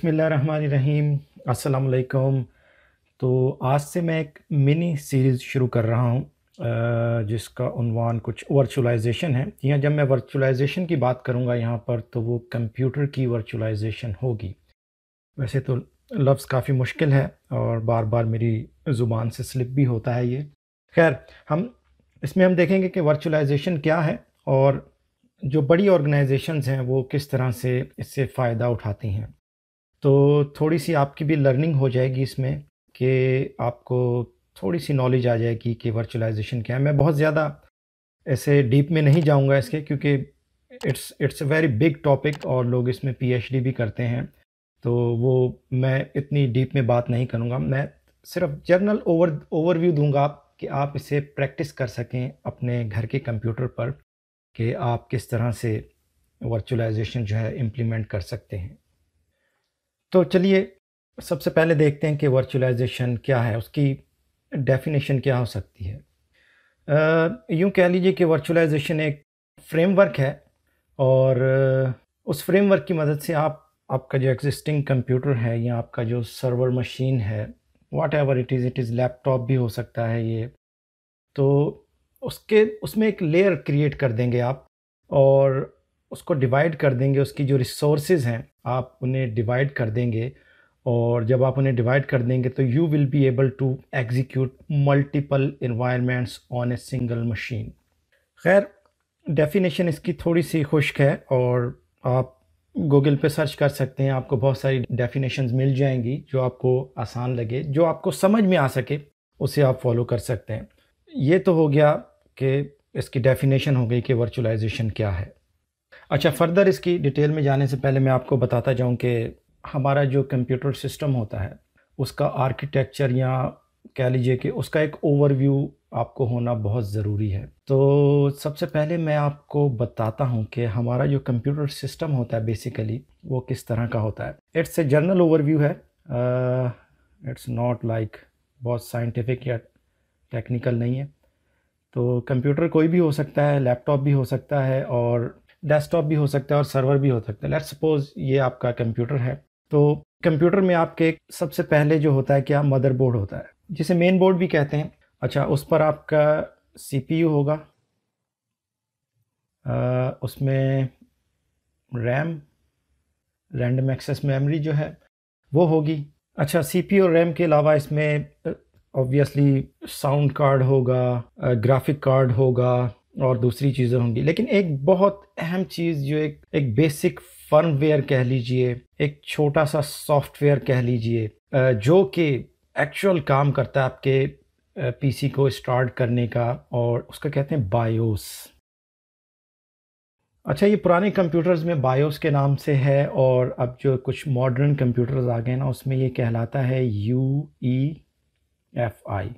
रहीम अस्सलाम तो आज से मैं एक मिनी सीरीज़ शुरू कर रहा हूँ जिसका उनवान कुछ वर्चुअलाइजेशन है यहाँ जब मैं वर्चुअलाइजेशन की बात करूँगा यहाँ पर तो वो कंप्यूटर की वर्चुअलाइजेशन होगी वैसे तो लफ्ज़ काफ़ी मुश्किल है और बार बार मेरी ज़ुबान से स्लिप भी होता है ये खैर हम इसमें हम देखेंगे कि वर्चुअलाइजेशन क्या है और जो बड़ी ऑर्गेनाइजेशंस हैं वो किस तरह से इससे फ़ायदा उठाती हैं तो थोड़ी सी आपकी भी लर्निंग हो जाएगी इसमें कि आपको थोड़ी सी नॉलेज आ जाएगी कि वर्चुअलाइजेशन क्या है मैं बहुत ज़्यादा ऐसे डीप में नहीं जाऊंगा इसके क्योंकि it's it's a very big topic और लोग इसमें पीएचडी भी करते हैं तो वो मैं इतनी डीप में बात नहीं करूँगा मैं सिर्फ जर्नल ओवर ओवरव्यू दूंगा आप कि आप इसे प्रैक्टिस कर सकें अपने घर के कंप्यूटर पर कि आप किस तरह से वर्चुअलाइजेशन जो है इम्प्लीमेंट कर सकते हैं तो चलिए सबसे पहले देखते हैं कि वर्चुअलाइजेशन क्या है उसकी डेफिनेशन क्या हो सकती है यूँ कह लीजिए कि वर्चुअलाइजेशन एक फ्रेमवर्क है और उस फ्रेमवर्क की मदद से आप आपका जो एग्जिस्टिंग कंप्यूटर है या आपका जो सर्वर मशीन है whatever it is it is laptop भी हो सकता है ये तो उसके उसमें एक लेयर क्रिएट कर देंगे आप और उसको डिवाइड कर देंगे उसकी जो रिसोर्सेज हैं आप उन्हें डिवाइड कर देंगे और जब आप उन्हें डिवाइड कर देंगे तो you will be able to execute multiple environments on a single machine खैर डेफिनेशन इसकी थोड़ी सी खुश्क है और आप गूगल पे सर्च कर सकते हैं आपको बहुत सारी डेफिनेशन मिल जाएंगी जो आपको आसान लगे जो आपको समझ में आ सके उसे आप फॉलो कर सकते हैं ये तो हो गया कि इसकी डेफिनेशन हो गई कि वर्चुअलाइजेशन क्या है अच्छा फर्दर इसकी डिटेल में जाने से पहले मैं आपको बताता जाऊँ कि हमारा जो कंप्यूटर सिस्टम होता है उसका आर्किटेक्चर या कह लीजिए कि उसका एक ओवरव्यू आपको होना बहुत ज़रूरी है तो सबसे पहले मैं आपको बताता हूँ कि हमारा जो कंप्यूटर सिस्टम होता है बेसिकली वो किस तरह का होता है इट्स ए जनरल ओवरव्यू है इट्स नॉट लाइक बहुत साइंटिफिक या टेक्निकल नहीं है तो कंप्यूटर कोई भी हो सकता है लैपटॉप भी हो सकता है और डेस्कटॉप भी हो सकता है और सर्वर भी हो सकता है लेट सपोज ये आपका कंप्यूटर है तो कंप्यूटर में आपके सबसे पहले जो होता है क्या मदरबोर्ड होता है जिसे मेन बोर्ड भी कहते हैं अच्छा उस पर आपका सीपीयू होगा आ, उसमें रैम रैंडम एक्सेस मेमोरी जो है वो होगी अच्छा सीपीयू और रैम के अलावा इसमें ऑब्वियसली साउंड कार्ड होगा ग्राफिक कार्ड होगा और दूसरी चीज़ें होंगी लेकिन एक बहुत अहम चीज़ जो एक एक बेसिक फर्मवेयर कह लीजिए एक छोटा सा सॉफ्टवेयर कह लीजिए जो कि एक्चुअल काम करता है आपके पीसी को स्टार्ट करने का और उसका कहते हैं बायोस अच्छा ये पुराने कंप्यूटर्स में बायोस के नाम से है और अब जो कुछ मॉडर्न कंप्यूटर्स आ गए ना उसमें ये कहलाता है U E F I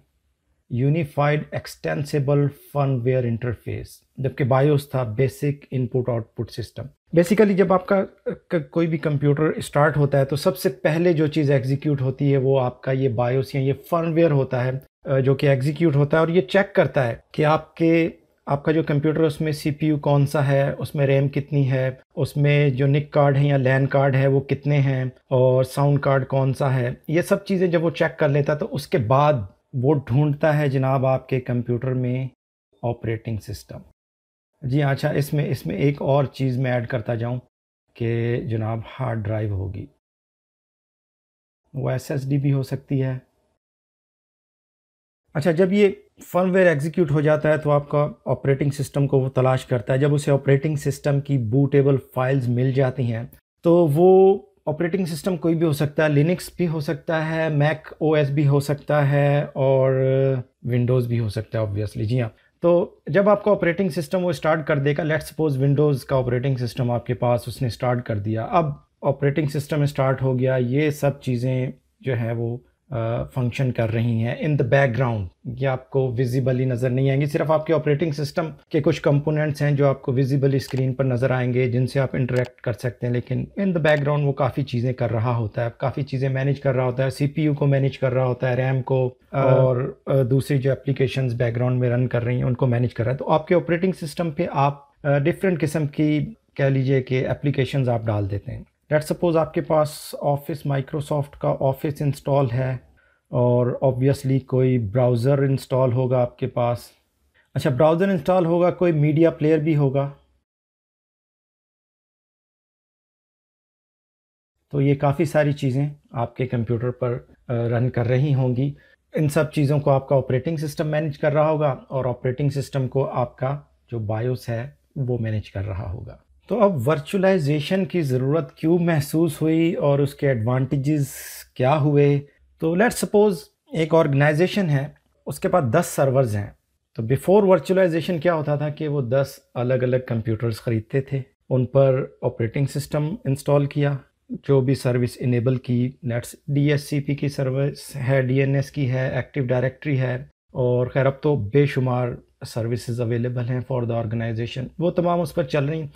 unified extensible firmware interface जबकि बायोस था basic input output system basically जब आपका कोई भी कंप्यूटर स्टार्ट होता है तो सबसे पहले जो चीज़ एग्जीक्यूट होती है वो आपका ये बायोस या ये फर्मवेयर होता है जो कि एग्जीक्यूट होता है और ये चेक करता है कि आपके आपका जो कंप्यूटर उसमें सीपीयू कौन सा है उसमें रैम कितनी है उसमें जो निक कार्ड है या लैन कार्ड है वो कितने हैं और साउंड कार्ड कौन सा है ये सब चीज़ें जब वो चेक कर लेता है तो उसके बाद वो ढूंढता है जनाब आपके कंप्यूटर में ऑपरेटिंग सिस्टम जी हाँ, अच्छा इसमें इसमें एक और चीज़ मैं ऐड करता जाऊं कि जनाब हार्ड ड्राइव होगी वो एस भी हो सकती है अच्छा जब ये फर्मवेयर एग्जीक्यूट हो जाता है तो आपका ऑपरेटिंग सिस्टम को वो तलाश करता है जब उसे ऑपरेटिंग सिस्टम की बूटेबल फाइल्स मिल जाती हैं तो वो ऑपरेटिंग सिस्टम कोई भी हो सकता है लिनक्स भी हो सकता है मैक ओएस भी हो सकता है और विंडोज़ uh, भी हो सकता है ऑब्वियसली जी हाँ तो जब आपका ऑपरेटिंग सिस्टम वो स्टार्ट कर देगा लेट्स सपोज विंडोज़ का ऑपरेटिंग सिस्टम आपके पास उसने स्टार्ट कर दिया अब ऑपरेटिंग सिस्टम स्टार्ट हो गया ये सब चीज़ें जो है वो फंक्शन कर रही हैं इन द बैकग्राउंड ये आपको विजिबली नज़र नहीं आएंगी सिर्फ आपके ऑपरेटिंग सिस्टम के कुछ कंपोनेंट्स हैं जो आपको विजिबली स्क्रीन पर नज़र आएंगे जिनसे आप इंटरेक्ट कर सकते हैं लेकिन इन द बैकग्राउंड वो काफ़ी चीज़ें कर रहा होता है काफ़ी चीज़ें मैनेज कर रहा होता है सी को मैनेज कर रहा होता है रैम को हाँ। और दूसरी जो एप्लीकेशन बैकग्राउंड में रन कर रही हैं उनको मैनेज कर रहा है तो आपके ऑपरेटिंग सिस्टम पर आप डिफरेंट किस्म की कह लीजिए कि एप्लीकेशन आप डाल देते हैं लेट सपोज़ आपके पास ऑफिस माइक्रोसॉफ्ट का ऑफिस इंस्टॉल है और ऑब्वियसली कोई ब्राउज़र इंस्टॉल होगा आपके पास अच्छा ब्राउज़र इंस्टॉल होगा कोई मीडिया प्लेयर भी होगा तो ये काफ़ी सारी चीज़ें आपके कंप्यूटर पर रन कर रही होंगी इन सब चीज़ों को आपका ऑपरेटिंग सिस्टम मैनेज कर रहा होगा और ऑपरेटिंग सिस्टम को आपका जो बायोस है वो मैनेज कर रहा होगा तो अब वर्चुअलाइजेशन की ज़रूरत क्यों महसूस हुई और उसके एडवांटेजेस क्या हुए तो लेट्स सपोज़ एक ऑर्गेनाइजेशन है उसके पास दस सर्वर्स हैं तो बिफ़ोर वर्चुअलाइजेशन क्या होता था कि वो दस अलग अलग कंप्यूटर्स ख़रीदते थे उन पर ऑपरेटिंग सिस्टम इंस्टॉल किया जो भी सर्विस इनेबल की नेट्स डी की सर्विस है डी की है एक्टिव डायरेक्टरी है और खैर अब तो बेशुमार सर्विसेज अवेलेबल हैं फॉर द ऑर्गेनाइजेशन वो तमाम उस पर चल रही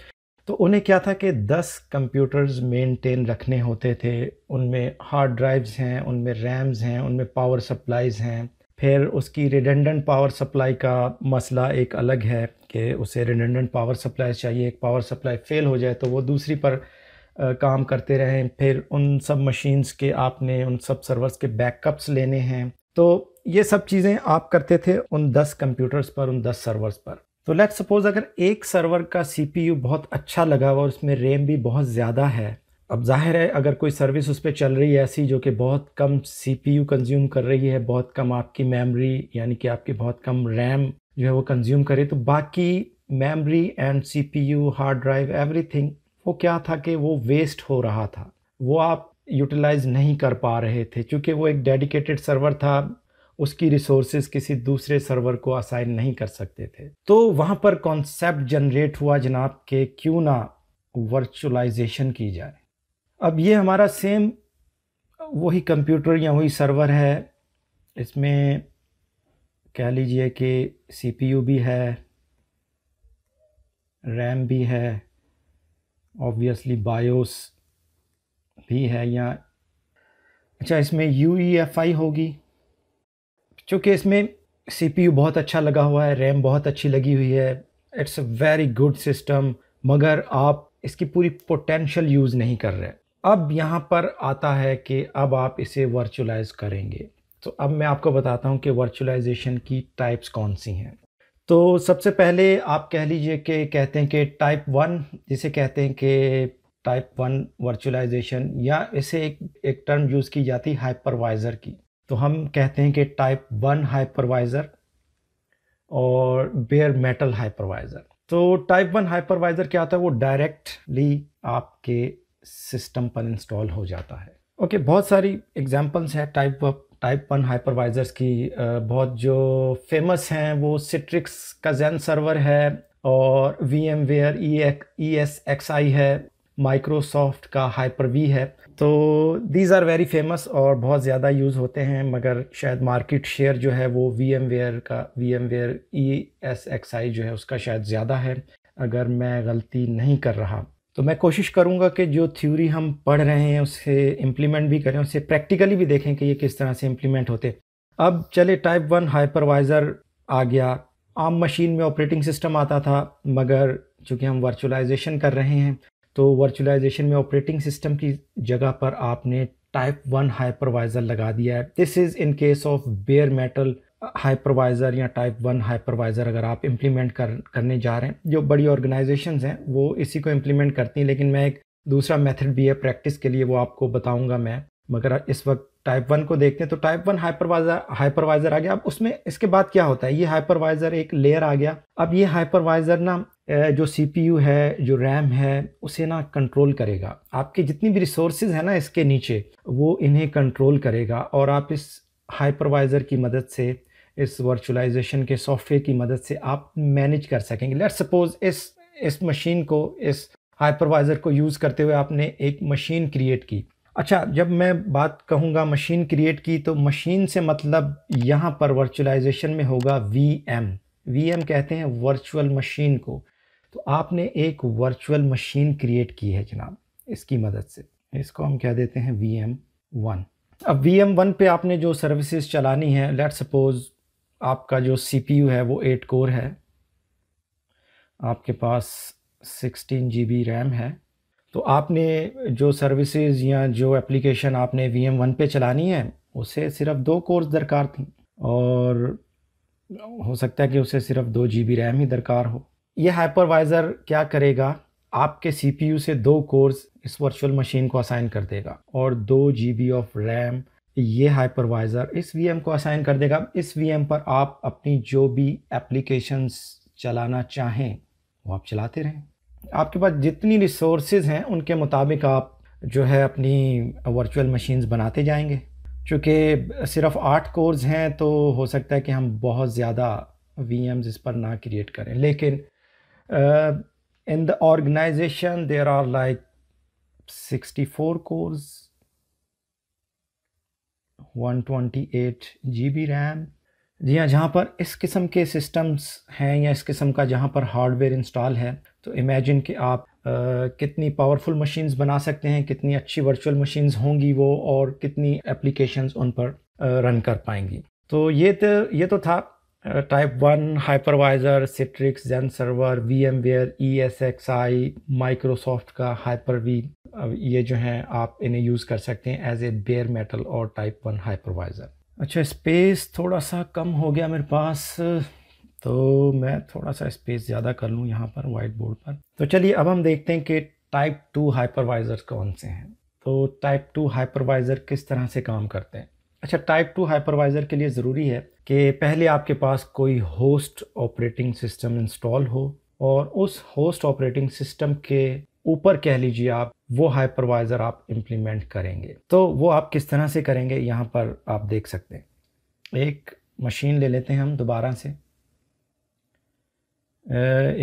तो उन्हें क्या था कि दस कंप्यूटर्स मेंटेन रखने होते थे उनमें हार्ड ड्राइव्स हैं उनमें रैम्स हैं उनमें पावर सप्लाईज़ हैं फिर उसकी रिडेंडेंट पावर सप्लाई का मसला एक अलग है कि उसे रिडेंडेंट पावर सप्लाई चाहिए एक पावर सप्लाई फ़ेल हो जाए तो वो दूसरी पर काम करते रहें फिर उन सब मशीन्स के आपने उन सब सर्वर्स के बैकअप्स लेने हैं तो ये सब चीज़ें आप करते थे उन दस कंप्यूटर्स पर उन दस सर्वर्स पर तो लेट सपोज अगर एक सर्वर का सी बहुत अच्छा लगा हुआ और उसमें रैम भी बहुत ज़्यादा है अब जाहिर है अगर कोई सर्विस उस पर चल रही है ऐसी जो कि बहुत कम यू कंज्यूम कर रही है बहुत कम आपकी मेमोरी यानी कि आपकी बहुत कम रैम जो है वो कंज्यूम करे तो बाकी memory and you hard drive everything वो क्या था कि वो वेस्ट हो रहा था वो आप यूटिलाइज नहीं कर पा रहे थे क्योंकि वो एक डेडिकेटेड सर्वर था उसकी रिसोर्सेज किसी दूसरे सर्वर को असाइन नहीं कर सकते थे तो वहाँ पर कॉन्सेप्ट जनरेट हुआ जनाब के क्यों ना वर्चुअलाइजेशन की जाए अब ये हमारा सेम वही कंप्यूटर या वही सर्वर है इसमें कह लीजिए कि सीपीयू भी है रैम भी है ऑब्वियसली बायोस भी है या अच्छा इसमें यू ई एफ आई होगी चूँकि इसमें सी बहुत अच्छा लगा हुआ है रैम बहुत अच्छी लगी हुई है it's a very good system मगर आप इसकी पूरी पोटेंशियल यूज़ नहीं कर रहे अब यहाँ पर आता है कि अब आप इसे वर्चुअलाइज करेंगे तो अब मैं आपको बताता हूँ कि वर्चुअलाइजेशन की टाइप्स कौन सी हैं तो सबसे पहले आप कह लीजिए कि कहते हैं कि टाइप वन जिसे कहते हैं कि टाइप वन वर्चुअलाइजेशन या इसे एक एक टर्म यूज़ की जाती है हाइपरवाइज़र की तो हम कहते हैं कि टाइप वन हाइपरवाइज़र और बेयर मेटल हाइपरवाइज़र तो टाइप वन हाइपरवाइज़र क्या होता है वो डायरेक्टली आपके सिस्टम पर इंस्टॉल हो जाता है ओके okay, बहुत सारी एग्जांपल्स हैं टाइप टाइप वन हाइपरवाइज़र्स की बहुत जो फेमस हैं वो सिट्रिक्स का जैन सर्वर है और V M ware E S X I है माइक्रोसॉफ्ट का हाइपर वी है तो दीज आर वेरी फेमस और बहुत ज़्यादा यूज़ होते हैं मगर शायद मार्केट शेयर जो है वो वी एम वेयर का V M ware E S X I जो है उसका शायद ज़्यादा है अगर मैं गलती नहीं कर रहा तो मैं कोशिश करूँगा कि जो थ्योरी हम पढ़ रहे हैं उसे इम्प्लीमेंट भी करें उसे प्रैक्टिकली भी देखें कि ये किस तरह से इम्प्लीमेंट होते अब चले टाइप वन हाइपरवाइज़र आ गया आम मशीन में ऑपरेटिंग सिस्टम आता था मगर चूँकि हम वर्चुअलाइजेशन कर रहे हैं तो वर्चुअलाइजेशन में ऑपरेटिंग सिस्टम की जगह पर आपने टाइप वन हाइपरवाइज़र लगा दिया है this is in case of bare metal hypervisor या टाइप वन हाइपरवाइज़र अगर आप इम्प्लीमेंट कर करने जा रहे हैं जो बड़ी ऑर्गेनाइजेशन हैं वो इसी को इम्प्लीमेंट करती हैं लेकिन मैं एक दूसरा मेथड भी है प्रैक्टिस के लिए वो आपको बताऊंगा मैं मगर इस वक्त टाइप वन को देखते हैं तो टाइप वन हाइपरवाइजर हाइपरवाइजर आ गया अब उसमें इसके बाद क्या होता है ये हाइपरवाइजर एक लेयर आ गया अब ये हाइपरवाइजर ना जो सीपीयू है जो रैम है उसे ना कंट्रोल करेगा आपके जितनी भी रिसोर्सेज है ना इसके नीचे वो इन्हें कंट्रोल करेगा और आप इस हाइपरवाइजर की मदद से इस वर्चुअलाइजेशन के सॉफ्टवेयर की मदद से आप मैनेज कर सकेंगे लेट सपोज इस इस मशीन को इस हाइपरवाइजर को यूज़ करते हुए आपने एक मशीन क्रिएट की अच्छा जब मैं बात कहूँगा मशीन क्रिएट की तो मशीन से मतलब यहाँ पर वर्चुअलाइजेशन में होगा वी एम वी एम कहते हैं वर्चुअल मशीन को तो आपने एक वर्चुअल मशीन क्रिएट की है जनाब इसकी मदद से इसको हम कह देते हैं वी एम वन अब वी एम वन पर आपने जो सर्विसेज चलानी है लेट सपोज़ आपका जो सी पी यू है वो एट कोर है आपके पास सिक्सटीन जी बी रैम है तो आपने जो सर्विसेज या जो एप्लीकेशन आपने वी एम वन पे चलानी है उसे सिर्फ दो कोर्स दरकार थी और हो सकता है कि उसे सिर्फ दो जी बी रैम ही दरकार हो यह हाइपरवाइज़र क्या करेगा आपके सी पी यू से दो कोर्स इस वर्चुअल मशीन को असाइन कर देगा और दो जी बी ऑफ रैम ये हाइपरवाइज़र इस वीएम को असाइन कर देगा इस वी एम पर आप अपनी जो भी एप्लीकेशंस चलाना चाहें वो आप चलाते रहें आपके पास जितनी रिसोर्सेज हैं उनके मुताबिक आप जो है अपनी वर्चुअल मशीन्स बनाते जाएंगे चूँकि सिर्फ आठ कोर्स हैं तो हो सकता है कि हम बहुत ज़्यादा वी इस पर ना क्रिएट करें लेकिन in the organization there are like sixty four cores one twenty eight G B RAM जी हाँ जहाँ पर इस किस्म के सिस्टम्स हैं या इस किस्म का जहाँ पर हार्डवेयर इंस्टॉल है तो इमेजिन कि आप आ, कितनी पावरफुल मशीन्स बना सकते हैं कितनी अच्छी वर्चुअल मशीन्स होंगी वो और कितनी एप्लीकेशंस उन पर रन कर पाएंगी तो ये तो ये तो था type one hypervisor Citrix Xen server V M ware E S X I Microsoft का हाइपर वी ये जो हैं आप इन्हें यूज़ कर सकते हैं एज ए बेयर मेटल और टाइप वन हाइपरवाइज़र अच्छा स्पेस थोड़ा सा कम हो गया मेरे पास तो मैं थोड़ा सा स्पेस ज़्यादा कर लूँ यहाँ पर वाइट बोर्ड पर तो चलिए अब हम देखते हैं कि टाइप टू हाइपरवाइज़र कौन से हैं तो टाइप टू हाइपरवाइज़र किस तरह से काम करते हैं अच्छा टाइप टू हाइपरवाइज़र के लिए ज़रूरी है कि पहले आपके पास कोई होस्ट ऑपरेटिंग सिस्टम इंस्टॉल हो और उस होस्ट ऑपरेटिंग सिस्टम के ऊपर कह लीजिए आप वो हाइपरवाइज़र आप इम्प्लीमेंट करेंगे तो वो आप किस तरह से करेंगे यहाँ पर आप देख सकते हैं एक मशीन ले लेते हैं हम दोबारा से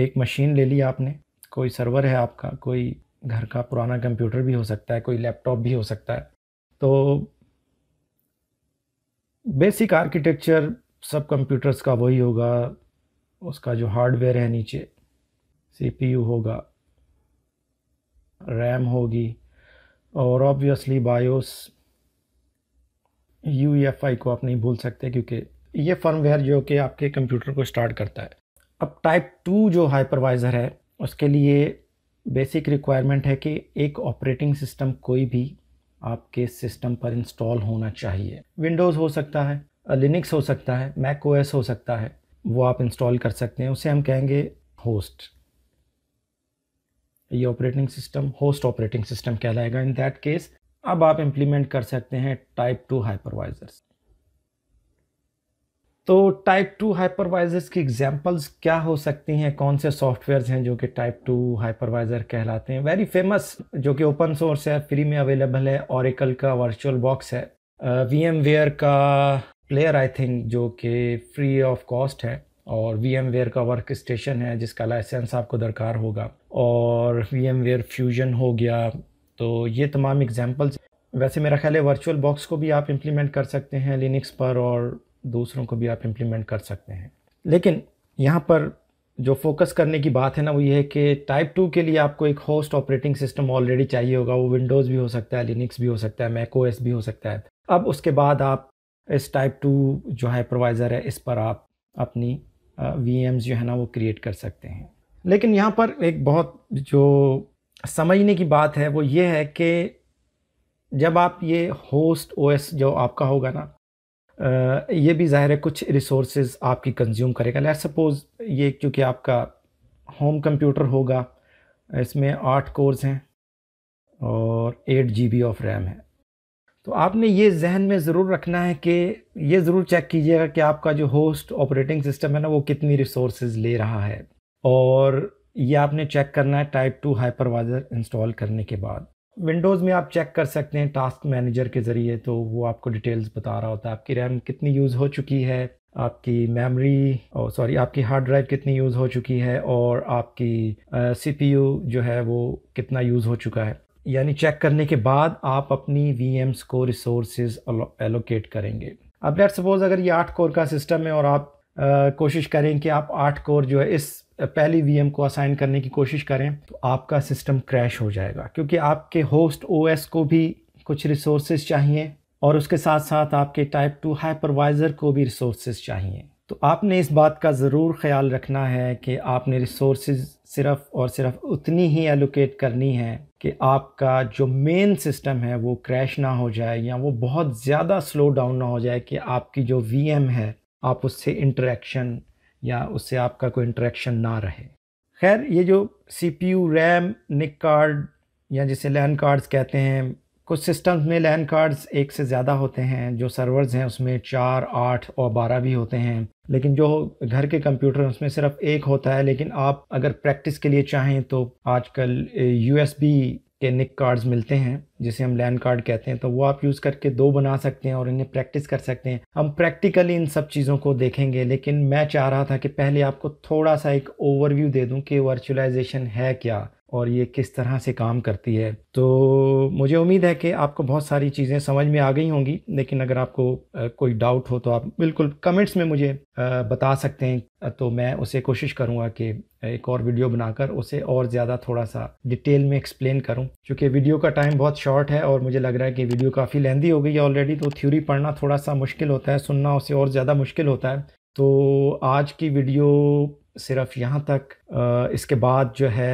एक मशीन ले ली आपने कोई सर्वर है आपका कोई घर का पुराना कंप्यूटर भी हो सकता है कोई लैपटॉप भी हो सकता है तो बेसिक आर्किटेक्चर सब कंप्यूटर्स का वही होगा उसका जो हार्डवेयर है नीचे सीपीयू होगा रैम होगी और ऑब्वियसली बायोस यू को आप नहीं भूल सकते क्योंकि ये फर्मवेयर जो कि आपके कंप्यूटर को स्टार्ट करता है अब टाइप टू जो हाइपरवाइज़र है उसके लिए बेसिक रिक्वायरमेंट है कि एक ऑपरेटिंग सिस्टम कोई भी आपके सिस्टम पर इंस्टॉल होना चाहिए विंडोज़ हो सकता है लिनक्स हो सकता है मैक ओएस हो सकता है वो आप इंस्टॉल कर सकते हैं उसे हम कहेंगे होस्ट ये operating system host operating system कहलाएगा इन दैट केस अब आप इम्प्लीमेंट कर सकते हैं टाइप टू हाइपरवाइजर्स तो टाइप टू हाइपरवाइजर्स की एग्जांपल्स क्या हो सकती हैं कौन से सॉफ्टवेयर्स हैं जो कि टाइप टू हाइपरवाइजर कहलाते हैं वेरी फेमस जो कि ओपन सोर्स है फ्री में अवेलेबल है औरिकल का वर्चुअल बॉक्स है वी एम वेयर का प्लेयर आई थिंक जो कि फ्री ऑफ कॉस्ट है और वी एम वेयर का वर्क स्टेशन है जिसका लाइसेंस आपको दरकार होगा और वी एम वेयर फ्यूजन हो गया तो ये तमाम एग्जाम्पल्स वैसे मेरा ख्याल है वर्चुअल बॉक्स को भी आप इम्प्लीमेंट कर सकते हैं लिनिक्स पर और दूसरों को भी आप इम्प्लीमेंट कर सकते हैं लेकिन यहाँ पर जो फोकस करने की बात है ना वो ये है कि टाइप टू के लिए आपको एक होस्ट ऑपरेटिंग सिस्टम ऑलरेडी चाहिए होगा वो विंडोज़ भी हो सकता है लिनिक्स भी हो सकता है मैक एस भी हो सकता है अब उसके बाद आप इस टाइप टू जो है प्रोवाइज़र है इस पर आप अपनी वी जो है ना वो क्रिएट कर सकते हैं लेकिन यहाँ पर एक बहुत जो समझने की बात है वो ये है कि जब आप ये होस्ट ओएस जो आपका होगा ना ये भी ज़ाहिर है कुछ रिसोर्स आपकी कंज्यूम करेगा लेट सपोज़ ये क्योंकि आपका होम कंप्यूटर होगा इसमें आठ कोर्स हैं और eight G B of RAM है तो आपने ये जहन में ज़रूर रखना है कि ये ज़रूर चेक कीजिएगा कि आपका जो होस्ट ऑपरेटिंग सिस्टम है ना वो कितनी रिसोर्स ले रहा है और ये आपने चेक करना है टाइप टू हाइपरवाइजर इंस्टॉल करने के बाद विंडोज़ में आप चेक कर सकते हैं टास्क मैनेजर के ज़रिए तो वो आपको डिटेल्स बता रहा होता है आपकी रैम कितनी यूज़ हो चुकी है आपकी मेमोरी और सॉरी आपकी हार्ड ड्राइव कितनी यूज़ हो चुकी है और आपकी सी uh, जो है वो कितना यूज़ हो चुका है यानी चेक करने के बाद आप अपनी वी को रिसोर्स एलोकेट करेंगे अब लेट सपोज अगर ये आठ कोर का सिस्टम है और आप कोशिश करें कि आप आठ कोर जो है इस पहली वी को असाइन करने की कोशिश करें तो आपका सिस्टम क्रैश हो जाएगा क्योंकि आपके होस्ट ओ को भी कुछ रिसोर्सेज चाहिए और उसके साथ साथ आपके टाइप टू हाइपरवाइज़र को भी रिसोर्सेज चाहिए तो आपने इस बात का ज़रूर ख्याल रखना है कि आपने रिसोर्सेज सिर्फ और सिर्फ उतनी ही एलोकेट करनी है कि आपका जो मेन सिस्टम है वो क्रैश ना हो जाए या वो बहुत ज़्यादा स्लो डाउन ना हो जाए कि आपकी जो वीएम है आप उससे इंटरेक्शन या उससे आपका कोई इंटरेक्शन ना रहे खैर ये जो C P U RAM NIC card या जिसे लैन कार्ड्स कहते हैं कुछ सिस्टम्स में लैन कार्ड्स एक से ज़्यादा होते हैं जो सर्वर्स हैं उसमें चार आठ और बारह भी होते हैं लेकिन जो घर के कंप्यूटर उसमें सिर्फ एक होता है लेकिन आप अगर प्रैक्टिस के लिए चाहें तो आजकल बी के निक कार्ड्स मिलते हैं जिसे हम लैंड कार्ड कहते हैं तो वो आप यूज़ करके दो बना सकते हैं और इन्हें प्रैक्टिस कर सकते हैं हम प्रैक्टिकली इन सब चीज़ों को देखेंगे लेकिन मैं चाह रहा था कि पहले आपको थोड़ा सा एक ओवरव्यू दे दूं कि वर्चुअलाइजेशन है क्या और ये किस तरह से काम करती है तो मुझे उम्मीद है कि आपको बहुत सारी चीज़ें समझ में आ गई होंगी लेकिन अगर आपको कोई डाउट हो तो आप बिल्कुल कमेंट्स में मुझे बता सकते हैं तो मैं उसे कोशिश करूंगा कि एक और वीडियो बनाकर उसे और ज़्यादा थोड़ा सा डिटेल में एक्सप्लेन करूँ क्योंकि वीडियो का टाइम बहुत शॉर्ट है और मुझे लग रहा है कि वीडियो काफ़ी लेंदी हो गई है ऑलरेडी तो थ्योरी पढ़ना थोड़ा सा मुश्किल होता है सुनना उसे और ज़्यादा मुश्किल होता है तो आज की वीडियो सिर्फ यहाँ तक इसके बाद जो है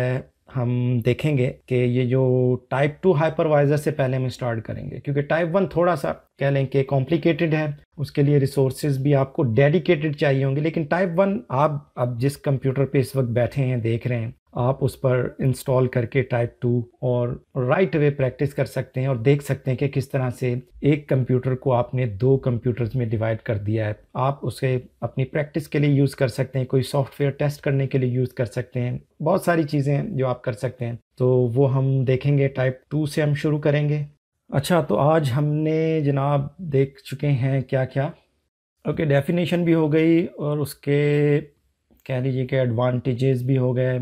हम देखेंगे कि ये जो टाइप टू हाइपरवाइज़र से पहले हम स्टार्ट करेंगे क्योंकि टाइप वन थोड़ा सा कह लें कि कॉम्प्लिकेटेड है उसके लिए रिसोर्सेज भी आपको डेडिकेटेड चाहिए होंगे लेकिन टाइप वन आप अब जिस कंप्यूटर पे इस वक्त बैठे हैं देख रहे हैं आप उस पर इंस्टॉल करके टाइप टू और राइट अवे प्रैक्टिस कर सकते हैं और देख सकते हैं कि किस तरह से एक कंप्यूटर को आपने दो कंप्यूटर्स में डिवाइड कर दिया है आप उसे अपनी प्रैक्टिस के लिए यूज़ कर सकते हैं कोई सॉफ्टवेयर टेस्ट करने के लिए यूज़ कर सकते हैं बहुत सारी चीज़ें जो आप कर सकते हैं तो वो हम देखेंगे टाइप टू से हम शुरू करेंगे अच्छा तो आज हमने जनाब देख चुके हैं क्या क्या ओके डेफिनेशन भी हो गई और उसके कह लीजिए कि एडवांटेजेस भी हो गए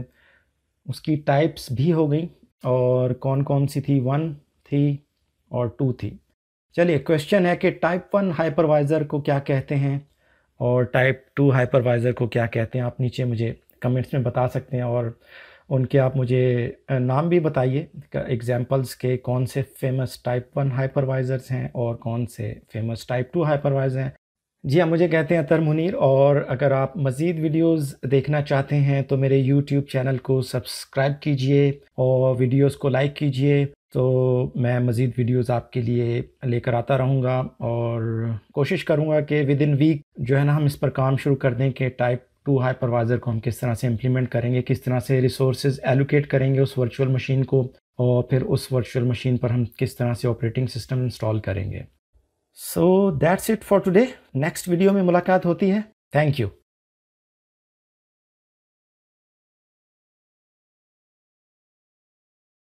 उसकी टाइप्स भी हो गई और कौन कौन सी थी वन थी और टू थी चलिए क्वेश्चन है कि टाइप वन हाइपरवाइज़र को क्या कहते हैं और टाइप टू हाइपरवाइज़र को क्या कहते हैं आप नीचे मुझे कमेंट्स में बता सकते हैं और उनके आप मुझे नाम भी बताइए एग्जांपल्स के कौन से फेमस टाइप वन हाइपरवाइज़र्स हैं और कौन से फेमस टाइप टू हाइपरवाइज़र हैं जी हाँ मुझे कहते हैं अतर मुनीर और अगर आप मज़ीद वीडियोस देखना चाहते हैं तो मेरे यूट्यूब चैनल को सब्सक्राइब कीजिए और वीडियोस को लाइक कीजिए तो मैं मज़ीद वीडियोस आपके लिए लेकर आता रहूँगा और कोशिश करूँगा कि विद इन वीक जो है ना हम इस पर काम शुरू कर दें कि टाइप टू हाइपरवाइज़र को हम किस तरह से इम्प्लीमेंट करेंगे किस तरह से रिसोर्स एलोकेट करेंगे उस वर्चुअल मशीन को और फिर उस वर्चुअल मशीन पर हम किस तरह से ऑपरेटिंग सिस्टम इंस्टॉल करेंगे so that's it for today next video में मुलाकात होती है थैंक यू